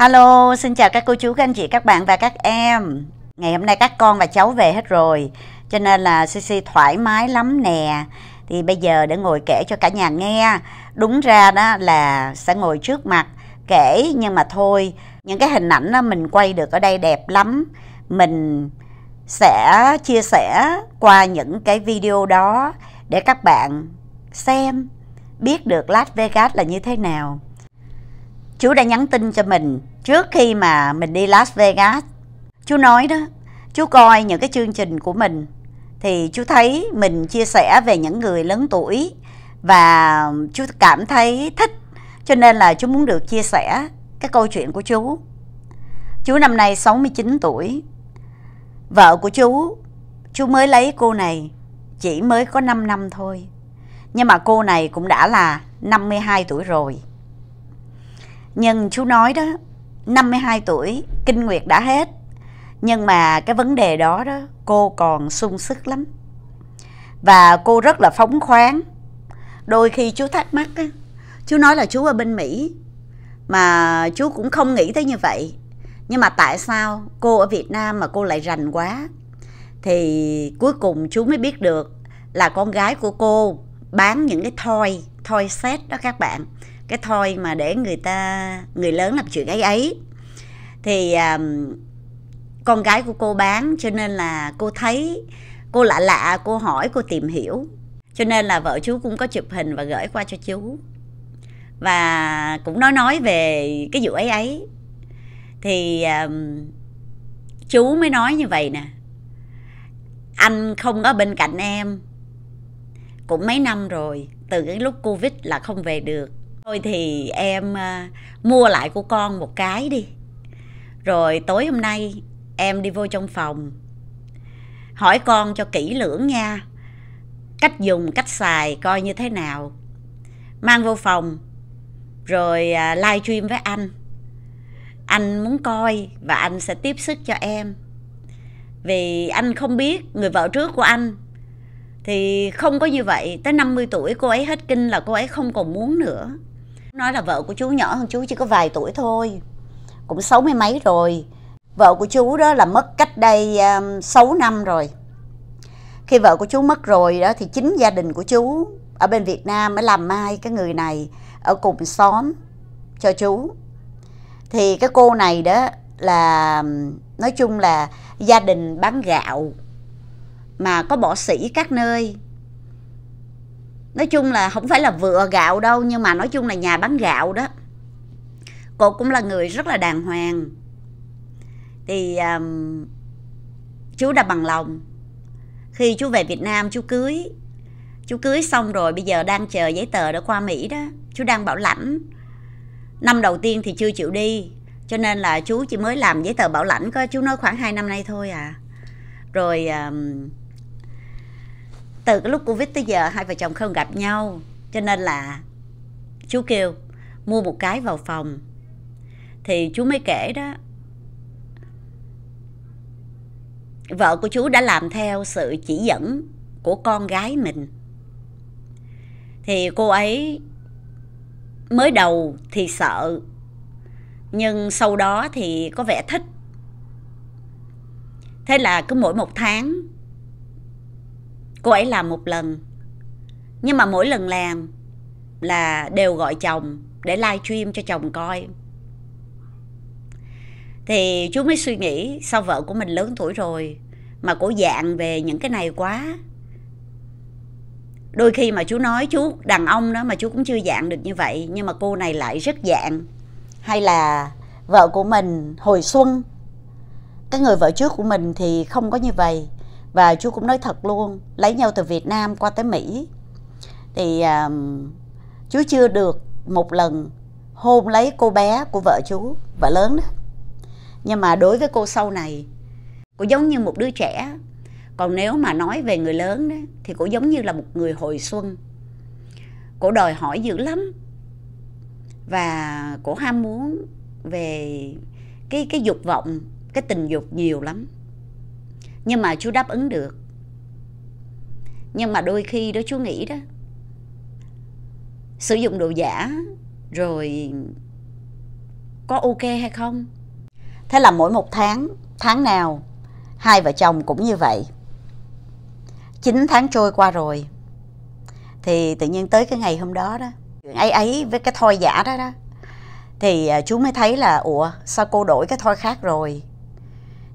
Hello, xin chào các cô chú, các anh chị, các bạn và các em Ngày hôm nay các con và cháu về hết rồi Cho nên là CC thoải mái lắm nè Thì bây giờ để ngồi kể cho cả nhà nghe Đúng ra đó là sẽ ngồi trước mặt kể Nhưng mà thôi, những cái hình ảnh đó mình quay được ở đây đẹp lắm Mình sẽ chia sẻ qua những cái video đó Để các bạn xem biết được Las Vegas là như thế nào Chú đã nhắn tin cho mình trước khi mà mình đi Las Vegas. Chú nói đó, chú coi những cái chương trình của mình thì chú thấy mình chia sẻ về những người lớn tuổi và chú cảm thấy thích cho nên là chú muốn được chia sẻ cái câu chuyện của chú. Chú năm nay 69 tuổi. Vợ của chú, chú mới lấy cô này chỉ mới có 5 năm thôi. Nhưng mà cô này cũng đã là 52 tuổi rồi nhưng chú nói đó 52 tuổi kinh nguyệt đã hết nhưng mà cái vấn đề đó đó cô còn sung sức lắm và cô rất là phóng khoáng đôi khi chú thắc mắc á, chú nói là chú ở bên mỹ mà chú cũng không nghĩ tới như vậy nhưng mà tại sao cô ở việt nam mà cô lại rành quá thì cuối cùng chú mới biết được là con gái của cô bán những cái thoi thoi set đó các bạn cái thôi mà để người ta người lớn làm chuyện ấy ấy thì um, con gái của cô bán cho nên là cô thấy cô lạ lạ cô hỏi cô tìm hiểu cho nên là vợ chú cũng có chụp hình và gửi qua cho chú và cũng nói nói về cái vụ ấy ấy thì um, chú mới nói như vậy nè anh không có bên cạnh em cũng mấy năm rồi từ cái lúc covid là không về được Thôi thì em à, mua lại của con một cái đi. Rồi tối hôm nay em đi vô trong phòng. Hỏi con cho kỹ lưỡng nha. Cách dùng, cách xài coi như thế nào. Mang vô phòng. Rồi à, live stream với anh. Anh muốn coi và anh sẽ tiếp sức cho em. Vì anh không biết người vợ trước của anh thì không có như vậy tới 50 tuổi cô ấy hết kinh là cô ấy không còn muốn nữa nói là vợ của chú nhỏ hơn chú chỉ có vài tuổi thôi cũng sáu mươi mấy rồi vợ của chú đó là mất cách đây um, 6 năm rồi khi vợ của chú mất rồi đó thì chính gia đình của chú ở bên Việt Nam mới làm mai cái người này ở cùng xóm cho chú thì cái cô này đó là um, nói chung là gia đình bán gạo mà có bỏ sĩ các nơi nói chung là không phải là vừa gạo đâu nhưng mà nói chung là nhà bán gạo đó cô cũng là người rất là đàng hoàng thì um, chú đã bằng lòng khi chú về việt nam chú cưới chú cưới xong rồi bây giờ đang chờ giấy tờ đó qua mỹ đó chú đang bảo lãnh năm đầu tiên thì chưa chịu đi cho nên là chú chỉ mới làm giấy tờ bảo lãnh có chú nói khoảng 2 năm nay thôi à rồi um, từ cái lúc covid tới giờ hai vợ chồng không gặp nhau cho nên là chú kêu mua một cái vào phòng thì chú mới kể đó vợ của chú đã làm theo sự chỉ dẫn của con gái mình thì cô ấy mới đầu thì sợ nhưng sau đó thì có vẻ thích thế là cứ mỗi một tháng cô ấy làm một lần nhưng mà mỗi lần làm là đều gọi chồng để live stream cho chồng coi thì chú mới suy nghĩ sao vợ của mình lớn tuổi rồi mà cổ dạng về những cái này quá đôi khi mà chú nói chú đàn ông đó mà chú cũng chưa dạng được như vậy nhưng mà cô này lại rất dạng hay là vợ của mình hồi xuân cái người vợ trước của mình thì không có như vậy và chú cũng nói thật luôn lấy nhau từ Việt Nam qua tới Mỹ thì um, chú chưa được một lần hôn lấy cô bé của vợ chú vợ lớn đó nhưng mà đối với cô sau này cô giống như một đứa trẻ còn nếu mà nói về người lớn đó thì cô giống như là một người hồi xuân cổ đòi hỏi dữ lắm và cổ ham muốn về cái cái dục vọng cái tình dục nhiều lắm nhưng mà chú đáp ứng được nhưng mà đôi khi đó chú nghĩ đó sử dụng đồ giả rồi có ok hay không thế là mỗi một tháng tháng nào hai vợ chồng cũng như vậy chín tháng trôi qua rồi thì tự nhiên tới cái ngày hôm đó đó chuyện ấy ấy với cái thoi giả đó đó thì à, chú mới thấy là ủa sao cô đổi cái thoi khác rồi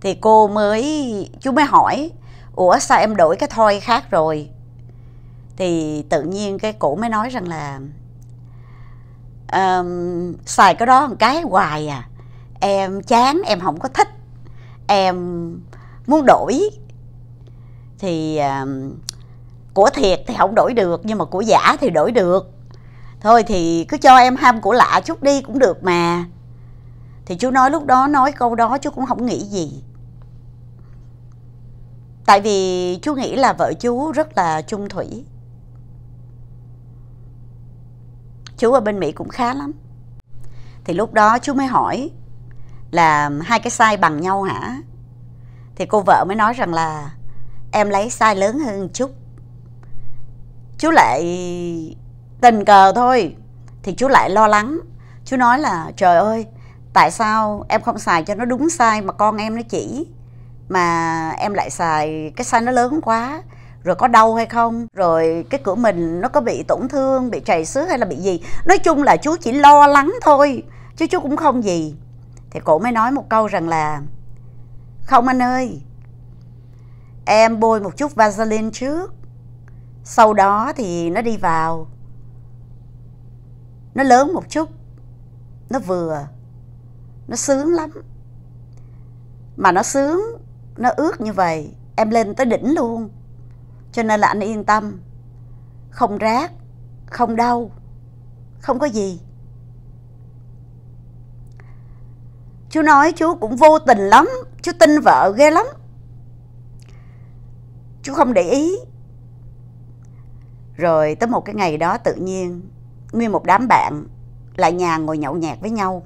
thì cô mới chú mới hỏi ủa sao em đổi cái thôi khác rồi thì tự nhiên cái cổ mới nói rằng là um, xài cái đó một cái hoài à em chán em không có thích em muốn đổi thì um, của thiệt thì không đổi được nhưng mà của giả thì đổi được thôi thì cứ cho em ham của lạ chút đi cũng được mà thì chú nói lúc đó nói câu đó chú cũng không nghĩ gì Tại vì chú nghĩ là vợ chú rất là chung thủy. Chú ở bên Mỹ cũng khá lắm. Thì lúc đó chú mới hỏi là hai cái size bằng nhau hả? Thì cô vợ mới nói rằng là em lấy size lớn hơn chút. Chú lại tình cờ thôi thì chú lại lo lắng. Chú nói là trời ơi, tại sao em không xài cho nó đúng size mà con em nó chỉ mà em lại xài cái size nó lớn quá rồi có đau hay không rồi cái cửa mình nó có bị tổn thương bị trầy xước hay là bị gì nói chung là chú chỉ lo lắng thôi chứ chú cũng không gì thì cổ mới nói một câu rằng là không anh ơi em bôi một chút vaseline trước sau đó thì nó đi vào nó lớn một chút nó vừa nó sướng lắm mà nó sướng nó ướt như vậy em lên tới đỉnh luôn cho nên là anh yên tâm không rác không đau không có gì chú nói chú cũng vô tình lắm chú tin vợ ghê lắm chú không để ý rồi tới một cái ngày đó tự nhiên nguyên một đám bạn lại nhà ngồi nhậu nhẹt với nhau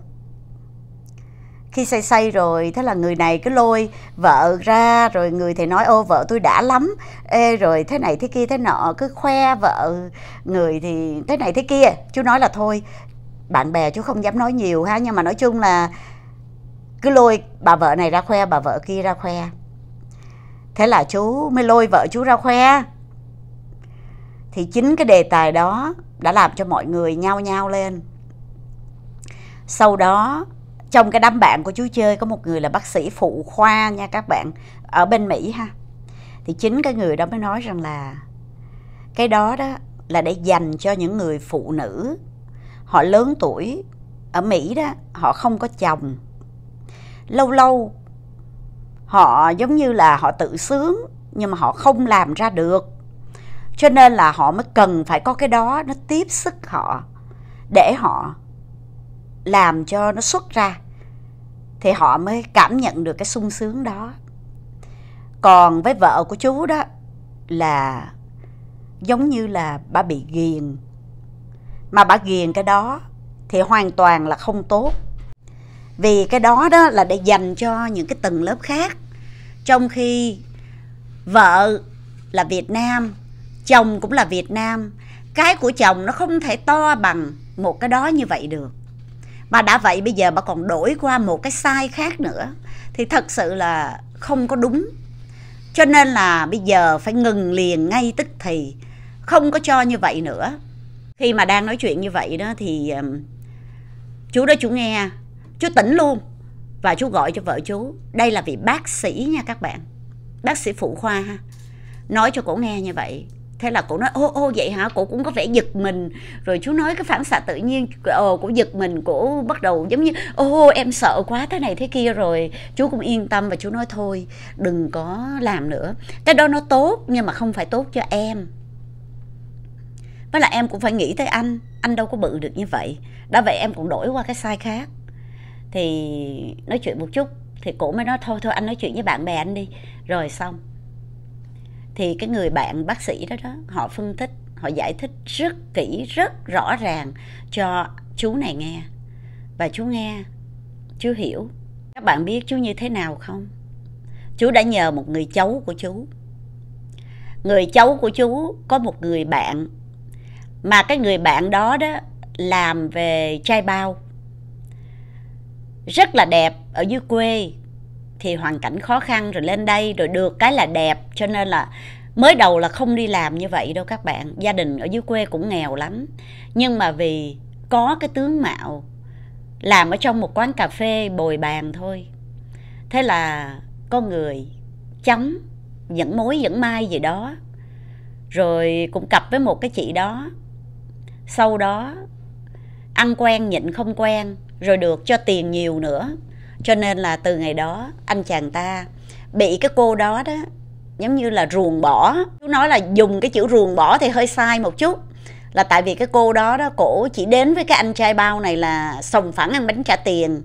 khi say say rồi thế là người này cứ lôi vợ ra rồi người thì nói ô vợ tôi đã lắm ê rồi thế này thế kia thế nọ cứ khoe vợ người thì thế này thế kia chú nói là thôi bạn bè chú không dám nói nhiều ha nhưng mà nói chung là cứ lôi bà vợ này ra khoe bà vợ kia ra khoe thế là chú mới lôi vợ chú ra khoe thì chính cái đề tài đó đã làm cho mọi người nhao nhao lên sau đó trong cái đám bạn của chú chơi có một người là bác sĩ phụ khoa nha các bạn ở bên mỹ ha thì chính cái người đó mới nói rằng là cái đó đó là để dành cho những người phụ nữ họ lớn tuổi ở mỹ đó họ không có chồng lâu lâu họ giống như là họ tự sướng nhưng mà họ không làm ra được cho nên là họ mới cần phải có cái đó nó tiếp sức họ để họ làm cho nó xuất ra thì họ mới cảm nhận được cái sung sướng đó còn với vợ của chú đó là giống như là bà bị ghiền mà bà ghiền cái đó thì hoàn toàn là không tốt vì cái đó đó là để dành cho những cái tầng lớp khác trong khi vợ là việt nam chồng cũng là việt nam cái của chồng nó không thể to bằng một cái đó như vậy được mà đã vậy bây giờ bà còn đổi qua một cái sai khác nữa thì thật sự là không có đúng cho nên là bây giờ phải ngừng liền ngay tức thì không có cho như vậy nữa khi mà đang nói chuyện như vậy đó thì chú đó chú nghe chú tỉnh luôn và chú gọi cho vợ chú đây là vị bác sĩ nha các bạn bác sĩ phụ khoa ha nói cho cổ nghe như vậy thế là cụ nói ô ô vậy hả cụ cũng có vẻ giật mình rồi chú nói cái phản xạ tự nhiên ồ ờ, cụ giật mình cụ bắt đầu giống như ô em sợ quá thế này thế kia rồi chú cũng yên tâm và chú nói thôi đừng có làm nữa cái đó nó tốt nhưng mà không phải tốt cho em với là em cũng phải nghĩ tới anh anh đâu có bự được như vậy đã vậy em cũng đổi qua cái sai khác thì nói chuyện một chút thì cụ mới nói thôi thôi anh nói chuyện với bạn bè anh đi rồi xong thì cái người bạn bác sĩ đó đó họ phân tích họ giải thích rất kỹ rất rõ ràng cho chú này nghe và chú nghe chú hiểu các bạn biết chú như thế nào không chú đã nhờ một người cháu của chú người cháu của chú có một người bạn mà cái người bạn đó đó làm về trai bao rất là đẹp ở dưới quê thì hoàn cảnh khó khăn rồi lên đây rồi được cái là đẹp cho nên là mới đầu là không đi làm như vậy đâu các bạn gia đình ở dưới quê cũng nghèo lắm nhưng mà vì có cái tướng mạo làm ở trong một quán cà phê bồi bàn thôi thế là con người chấm dẫn mối dẫn mai gì đó rồi cũng cặp với một cái chị đó sau đó ăn quen nhịn không quen rồi được cho tiền nhiều nữa cho nên là từ ngày đó anh chàng ta bị cái cô đó đó giống như là ruồng bỏ chú nói là dùng cái chữ ruồng bỏ thì hơi sai một chút là tại vì cái cô đó đó cổ chỉ đến với cái anh trai bao này là sòng phẳng ăn bánh trả tiền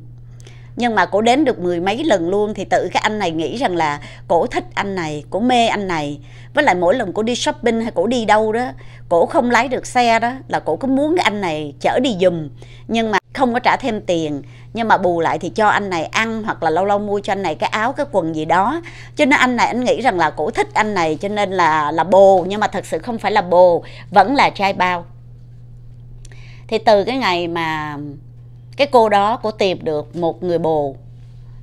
nhưng mà cổ đến được mười mấy lần luôn thì tự cái anh này nghĩ rằng là cổ thích anh này cổ mê anh này với lại mỗi lần cổ đi shopping hay cổ đi đâu đó cổ không lái được xe đó là cổ có muốn cái anh này chở đi giùm nhưng mà không có trả thêm tiền nhưng mà bù lại thì cho anh này ăn hoặc là lâu lâu mua cho anh này cái áo cái quần gì đó cho nên anh này anh nghĩ rằng là cổ thích anh này cho nên là là bồ nhưng mà thật sự không phải là bồ vẫn là trai bao thì từ cái ngày mà cái cô đó cô tìm được một người bồ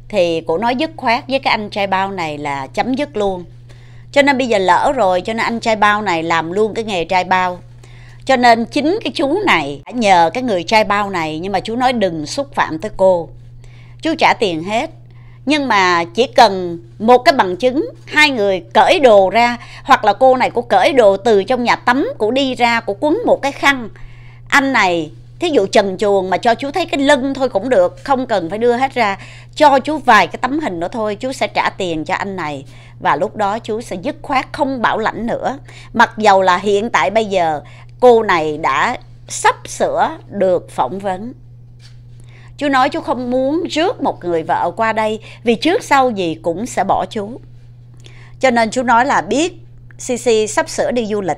thì cô nói dứt khoát với cái anh trai bao này là chấm dứt luôn cho nên bây giờ lỡ rồi cho nên anh trai bao này làm luôn cái nghề trai bao cho nên chính cái chú này đã nhờ cái người trai bao này nhưng mà chú nói đừng xúc phạm tới cô chú trả tiền hết nhưng mà chỉ cần một cái bằng chứng hai người cởi đồ ra hoặc là cô này cô cởi đồ từ trong nhà tắm cô đi ra cô quấn một cái khăn anh này thí dụ trần chuồng mà cho chú thấy cái lưng thôi cũng được không cần phải đưa hết ra cho chú vài cái tấm hình nữa thôi chú sẽ trả tiền cho anh này và lúc đó chú sẽ dứt khoát không bảo lãnh nữa mặc dầu là hiện tại bây giờ cô này đã sắp sửa được phỏng vấn chú nói chú không muốn rước một người vợ qua đây vì trước sau gì cũng sẽ bỏ chú cho nên chú nói là biết cc sắp sửa đi du lịch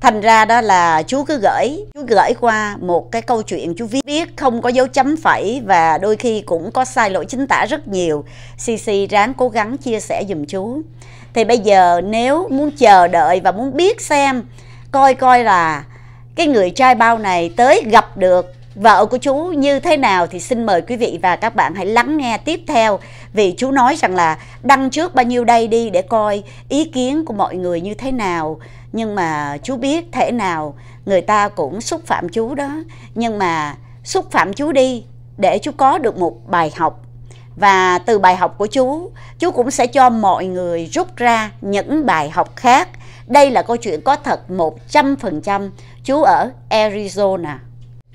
thành ra đó là chú cứ gửi chú gửi qua một cái câu chuyện chú viết biết không có dấu chấm phẩy và đôi khi cũng có sai lỗi chính tả rất nhiều cc ráng cố gắng chia sẻ giùm chú thì bây giờ nếu muốn chờ đợi và muốn biết xem coi coi là cái người trai bao này tới gặp được vợ của chú như thế nào thì xin mời quý vị và các bạn hãy lắng nghe tiếp theo vì chú nói rằng là đăng trước bao nhiêu đây đi để coi ý kiến của mọi người như thế nào nhưng mà chú biết thể nào người ta cũng xúc phạm chú đó nhưng mà xúc phạm chú đi để chú có được một bài học và từ bài học của chú chú cũng sẽ cho mọi người rút ra những bài học khác đây là câu chuyện có thật 100% chú ở Arizona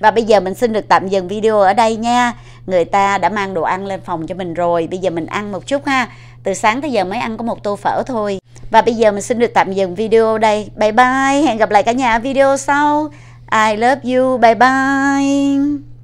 và bây giờ mình xin được tạm dừng video ở đây nha người ta đã mang đồ ăn lên phòng cho mình rồi bây giờ mình ăn một chút ha từ sáng tới giờ mới ăn có một tô phở thôi và bây giờ mình xin được tạm dừng video đây. Bye bye, hẹn gặp lại cả nhà video sau. I love you, bye bye.